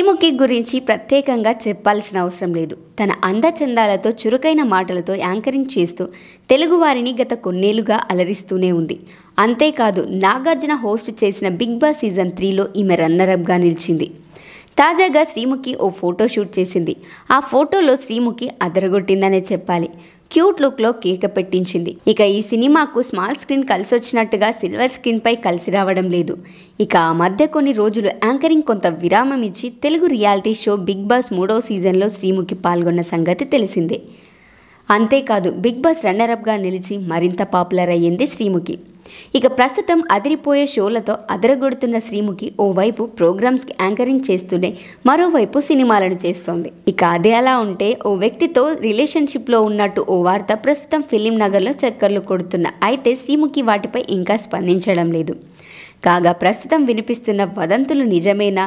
శ్రీముఖి గురించి ప్రత్యేకంగా చెప్పాల్సిన అవసరం లేదు తన అందచందాలతో చురుకైన మాటలతో యాంకరింగ్ చేస్తూ తెలుగువారిని గత కొన్నేళ్లుగా అలరిస్తూనే ఉంది అంతేకాదు నాగార్జున హోస్ట్ చేసిన బిగ్ బాస్ సీజన్ త్రీలో ఈమె రన్నరప్గా నిలిచింది తాజాగా శ్రీముఖి ఓ ఫోటో షూట్ చేసింది ఆ ఫోటోలో శ్రీముఖి అదరగొట్టిందనే చెప్పాలి క్యూట్ లుక్లో కేక పెట్టించింది ఇక ఈ సినిమాకు స్మాల్ స్క్రీన్ కలిసి వచ్చినట్టుగా సిల్వర్ స్క్రీన్పై కలిసి రావడం లేదు ఇక ఆ మధ్య కొన్ని రోజులు యాంకరింగ్ కొంత విరామం ఇచ్చి Telugu reality show Bigg Boss మూడవ సీజన్లో శ్రీముఖి పాల్గొన్న సంగతి తెలిసిందే అంతేకాదు బిగ్ బాస్ రన్నర్ గా నిలిచి మరింత పాపులర్ అయ్యింది శ్రీముఖి ఇక ప్రస్తుతం అదిరిపోయే షోలతో అదరగొడుతున్న శ్రీముఖి ఓవైపు ప్రోగ్రామ్స్కి యాంకరింగ్ చేస్తూనే మరోవైపు సినిమాలను చేస్తోంది ఇక అదే అలా ఉంటే ఓ వ్యక్తితో రిలేషన్షిప్లో ఉన్నట్టు ఓ వార్త ప్రస్తుతం ఫిలిం నగర్లో చక్కర్లు కొడుతున్న అయితే శ్రీముఖి వాటిపై ఇంకా స్పందించడం లేదు కాగా ప్రస్తుతం వినిపిస్తున్న వదంతులు నిజమేనా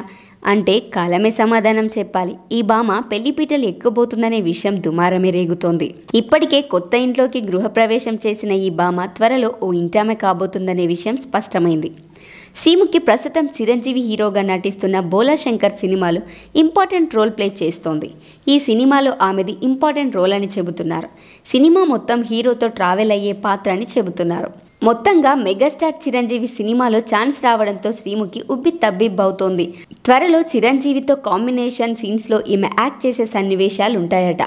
అంటే కాలమే సమాధానం చెప్పాలి ఈ భామ పెళ్లిపీటలు ఎక్కబోతుందనే విషయం దుమారమే రేగుతోంది ఇప్పటికే కొత్త ఇంట్లోకి గృహప్రవేశం చేసిన ఈ భామ త్వరలో ఓ ఇంటామె కాబోతుందనే విషయం స్పష్టమైంది సీముకి ప్రస్తుతం చిరంజీవి హీరోగా నటిస్తున్న బోలా శంకర్ సినిమాలు ఇంపార్టెంట్ రోల్ ప్లే చేస్తోంది ఈ సినిమాలో ఆమెది ఇంపార్టెంట్ రోల్ అని చెబుతున్నారు సినిమా మొత్తం హీరోతో ట్రావెల్ అయ్యే పాత్ర అని చెబుతున్నారు మొత్తంగా మెగాస్టార్ చిరంజీవి సినిమాలో ఛాన్స్ రావడంతో శ్రీముఖి ఉబ్బి తబ్బిబ్బవుతోంది త్వరలో చిరంజీవితో కాంబినేషన్ సీన్స్లో ఈమె యాక్ట్ చేసే సన్నివేశాలు ఉంటాయట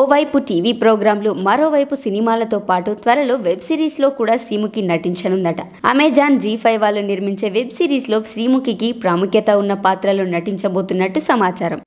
ఓవైపు టీవీ ప్రోగ్రాంలు మరోవైపు సినిమాలతో పాటు త్వరలో వెబ్ సిరీస్లో కూడా శ్రీముఖి నటించనుందట అమెజాన్ జీ ఫైవ్ వాళ్ళు నిర్మించే వెబ్ సిరీస్లో శ్రీముఖికి ప్రాముఖ్యత ఉన్న పాత్రలో నటించబోతున్నట్టు సమాచారం